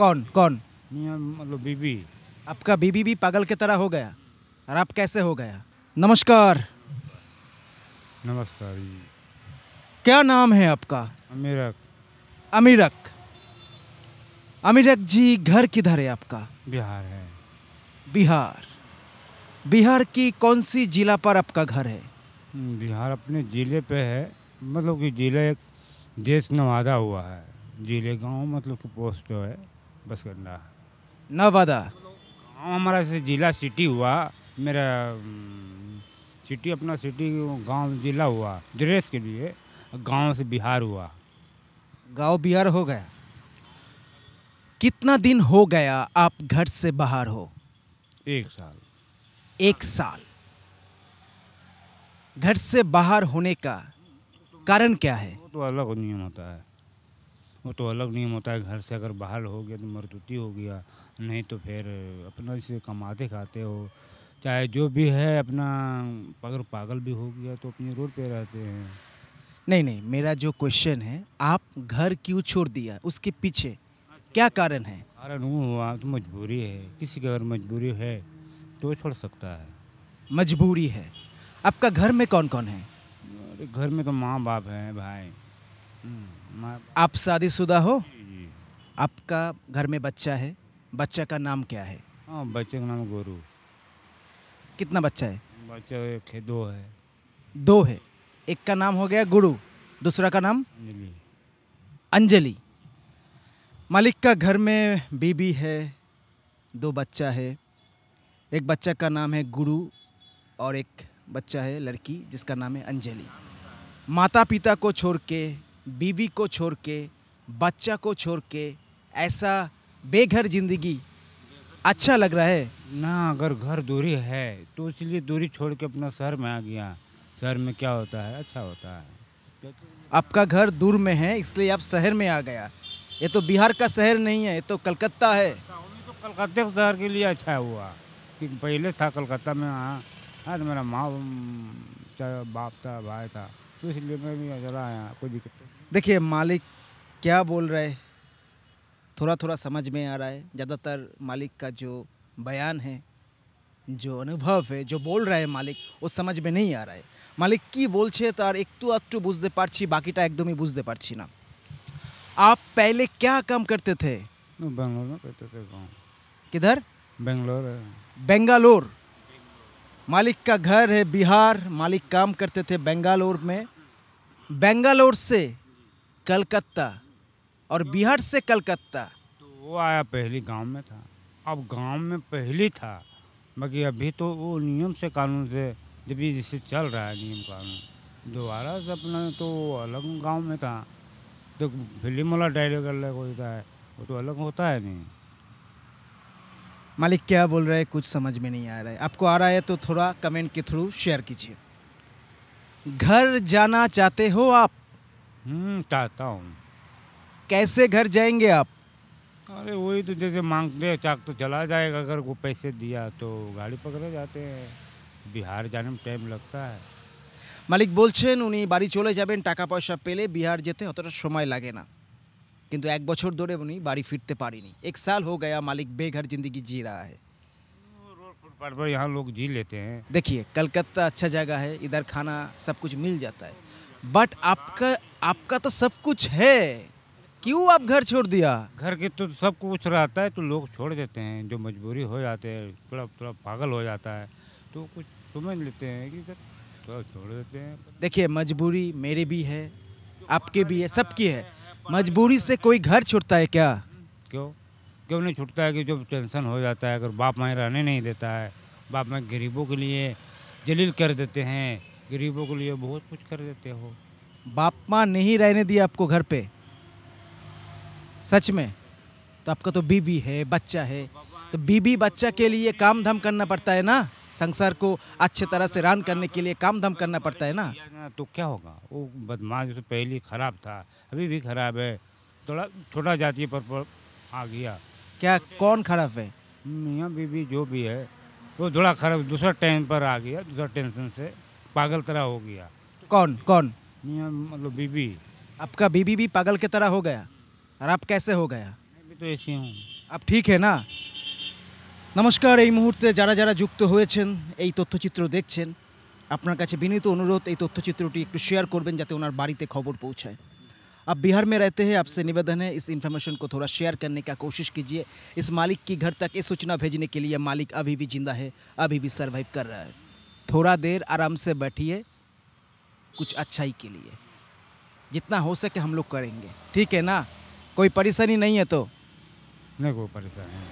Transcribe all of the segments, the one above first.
कौन कौन मतलब बीबी आपका बीबी भी पागल की तरह हो गया और आप कैसे हो गया नमस्कार नमस्कार क्या नाम है आपका अमीरक अमीरक अमीरक जी घर किधर है आपका बिहार है बिहार बिहार की कौन सी जिला पर आपका घर है बिहार अपने ज़िले पे है मतलब कि ज़िले देश नवादा हुआ है ज़िले गांव मतलब कि पोस्ट है बस करना नवादा गाँव हमारा से जिला सिटी हुआ मेरा सिटी अपना सिटी गांव जिला हुआ ड्रेस के लिए गांव से बिहार हुआ गांव बिहार हो गया कितना दिन हो गया आप घर से बाहर हो एक साल एक साल घर से बाहर होने का कारण क्या है तो अलग नियम होता है वो तो अलग नियम होता है घर से अगर बाहर हो गया तो मरदूती हो गया नहीं तो फिर अपना इसे कमाते खाते हो चाहे जो भी है अपना अगर पागल भी हो गया तो अपनी रोड पे रहते हैं नहीं नहीं मेरा जो क्वेश्चन है आप घर क्यों छोड़ दिया उसके पीछे अच्छा। क्या कारण है कारण वो हुआ तो मजबूरी है किसी के अगर मजबूरी है तो छोड़ सकता है मजबूरी है आपका घर में कौन कौन है घर में तो माँ बाप हैं भाई आप शादीशुदा हो आपका घर में बच्चा है बच्चा का नाम क्या है हाँ बच्चे का नाम गुरु कितना बच्चा है बच्चा एक है दो है दो है एक का नाम हो गया गुरु दूसरा का नाम अंजलि मालिक का घर में बीबी है दो बच्चा है एक बच्चा का नाम है गुरु और एक बच्चा है लड़की जिसका नाम है अंजलि माता पिता को छोड़ के बीवी को छोड़ के बच्चा को छोड़ के ऐसा बेघर जिंदगी अच्छा लग रहा है ना अगर घर दूरी है तो इसलिए दूरी छोड़ के अपना शहर में आ गया शहर में क्या होता है अच्छा होता है आपका घर दूर में है इसलिए आप शहर में आ गया ये तो बिहार का शहर नहीं है ये तो कलकत्ता है तो कलकत्ते के शहर के लिए अच्छा हुआ कि पहले था कलकत्ता में हाँ, हाँ तो मेरा माँ बाप था भाई था तो इसलिए मैं भी चला आया कोई दिक्कत देखिए मालिक क्या बोल रहे थोड़ा थोड़ा समझ में आ रहा है ज़्यादातर मालिक का जो बयान है जो अनुभव है जो बोल रहा है मालिक वो समझ में नहीं आ रहा है मालिक মালিক কি বলছে তার একটু একটু বুঝতে পারছি एकदम ही बुझते পারছি ना आप पहले क्या काम करते थे बेंगलोर में करते थे काम किधर बेंगलोर बेंगालोर मालिक का घर है बिहार मालिक काम करते थे बेंगालोर में बेंगलोर से कलकत्ता और बिहार से कलकत्ता तो वो आया पहली गांव में था अब गांव में पहली था बाकी अभी तो वो नियम से कानून से जब भी जिससे चल रहा है नियम कानून दोबारा से अपना तो अलग गांव में था तो फिल्म वाला डायलॉग अलग होता है वो तो अलग होता है नहीं मालिक क्या बोल रहे हैं कुछ समझ में नहीं आ रहा है आपको आ रहा है तो थोड़ा कमेंट के थ्रू शेयर कीजिए घर जाना चाहते हो आप हम्म चाहता हूँ कैसे घर जाएंगे आप अरे वही तो जैसे मांगते चाक तो चला जाएगा अगर वो पैसे दिया तो गाड़ी पकड़े जाते हैं बिहार जाने में टाइम लगता है मालिक बोल উনি चले চলে যাবেন पैसा पेले बिहार বিহার যেতে অতটা समय লাগে ना কিন্তু एक বছর दौरे উনি बाड़ी फिरते পারেনি एक साल हो गया मालिक बेघर जिंदगी जी रहा है पर यहाँ लोग जी लेते हैं देखिए कलकत्ता अच्छा जगह है इधर खाना सब कुछ मिल जाता है बट आपका आपका तो सब कुछ है क्यों आप घर छोड़ दिया घर के तो सब कुछ रहता है तो लोग छोड़ देते हैं जो मजबूरी हो जाते हैं थोड़ा थोड़ा पागल हो जाता है तो कुछ समझ लेते हैं कि सर थोड़ा छोड़ देते हैं देखिए मजबूरी मेरे भी है आपके भी है सबकी है मजबूरी से कोई घर छोड़ता है क्या क्यों क्यों नहीं छुटता है कि जब टेंशन हो जाता है अगर बाप माए रहने नहीं देता है बाप माए गरीबों के लिए जलील कर देते हैं गरीबों के लिए बहुत कुछ कर देते हो बाप माँ नहीं रहने दिया आपको घर पे सच में तो आपका तो बीबी है बच्चा है तो बीबी बच्चा के लिए काम धाम करना पड़ता है ना संसार को अच्छे तरह से रान करने के लिए काम धाम करना पड़ता है ना तो क्या होगा वो बदमाश तो पहले खराब था अभी भी खराब है थोड़ा छोटा जाति पर आ गया क्या कौन खराब है मियाँ बीबी जो भी है वो थोड़ा खराब दूसरा टाइम पर आ गया दूसरा टेंशन से पागल तरह हो गया कौन कौन मतलब बीबी आपका बीबी भी पागल की तरह हो गया और आप कैसे हो गया मैं तो ऐसे हूँ आप ठीक है ना नमस्कार এই मुहूर्ते जरा जरा जुक्त হয়েছেন तथ्यचित्र देखें দেখছেন আপনার কাছে বিনীত অনুরোধ এই তথ্যচিত্রটি একটু শেয়াर করবেন যাতে ওনার বাড়িতে খবর आप बिहार में रहते हैं आपसे निवेदन है इस इन्फॉर्मेशन को थोड़ा शेयर करने का कोशिश कीजिए इस मालिक की घर तक ये सूचना भेजने के लिए मालिक अभी भी जिंदा है अभी भी सर्वाइव कर रहा है थोड़ा देर आराम से बैठिए कुछ अच्छाई के लिए जितना हो सके हम लोग करेंगे ठीक है ना कोई परेशानी नहीं है तो नहीं कोई परेशानी नहीं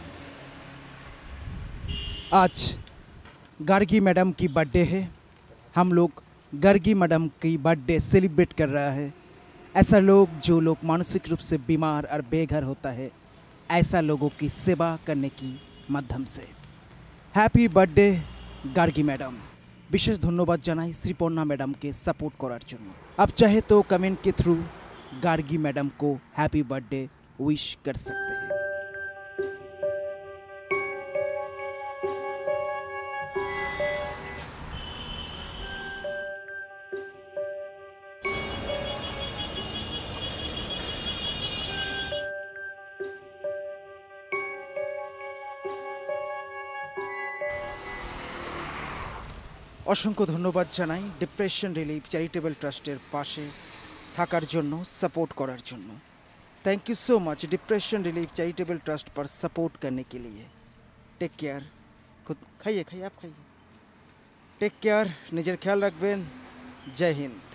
आज गार्गी मैडम की बर्थडे है हम लोग गर्गी मैडम की बर्थडे सेलिब्रेट कर रहा है ऐसा लोग जो लोग मानसिक रूप से बीमार और बेघर होता है ऐसा लोगों की सेवा करने की माध्यम से हैप्पी बर्थडे गार्गी मैडम विशेष धन्यवाद জানাই শ্রী পর্ণা ম্যাডাম কে সাপোর্ট করার জন্য আপনি চাইলে তো কমেন্ট কে থ্রু গার্গী ম্যাডাম কো হ্যাপি बर्थडे विश कर सकते हैं অসংখ্য ধন্যবাদ জানাই ডিপ্রেশন রিলিফ চ্যারিটেবল ট্রাস্টের পাশে থাকার জন্য সাপোর্ট করার জন্য thank you so much depression relief charitable trust পর সাপোর্ট करने টেক কেয়ার टेक খাইয়ে খাইয়ে खाइए খাইয়ে आप खाइए নিজের খেয়াল রাখবেন জয় হিন্দ